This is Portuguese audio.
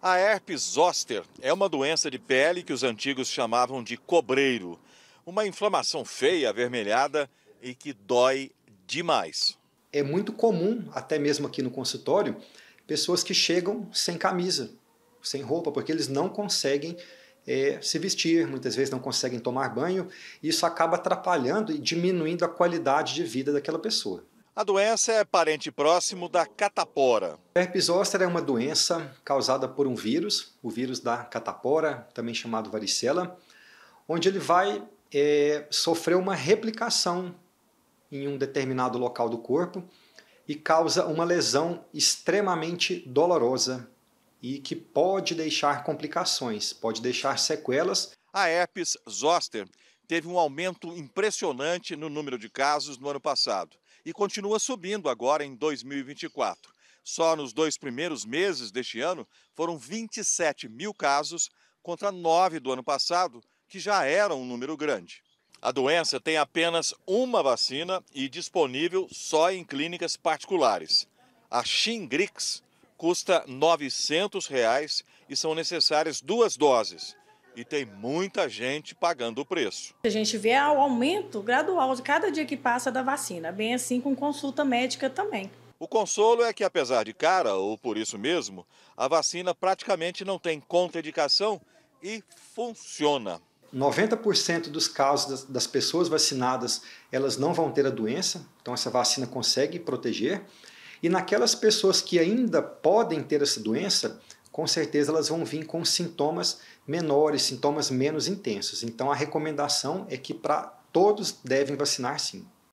A herpes zoster é uma doença de pele que os antigos chamavam de cobreiro, uma inflamação feia, avermelhada e que dói demais. É muito comum, até mesmo aqui no consultório, pessoas que chegam sem camisa, sem roupa, porque eles não conseguem é, se vestir, muitas vezes não conseguem tomar banho, e isso acaba atrapalhando e diminuindo a qualidade de vida daquela pessoa. A doença é parente próximo da catapora. herpes zoster é uma doença causada por um vírus, o vírus da catapora, também chamado varicela, onde ele vai é, sofrer uma replicação em um determinado local do corpo e causa uma lesão extremamente dolorosa e que pode deixar complicações, pode deixar sequelas. A herpes zoster teve um aumento impressionante no número de casos no ano passado e continua subindo agora em 2024. Só nos dois primeiros meses deste ano foram 27 mil casos contra 9 do ano passado, que já era um número grande. A doença tem apenas uma vacina e disponível só em clínicas particulares. A Shingrix custa R$ 900 reais e são necessárias duas doses e tem muita gente pagando o preço. A gente vê o aumento gradual de cada dia que passa da vacina, bem assim com consulta médica também. O consolo é que, apesar de cara, ou por isso mesmo, a vacina praticamente não tem contraindicação e funciona. 90% dos casos das pessoas vacinadas, elas não vão ter a doença, então essa vacina consegue proteger. E naquelas pessoas que ainda podem ter essa doença, com certeza elas vão vir com sintomas menores, sintomas menos intensos. Então a recomendação é que para todos devem vacinar sim.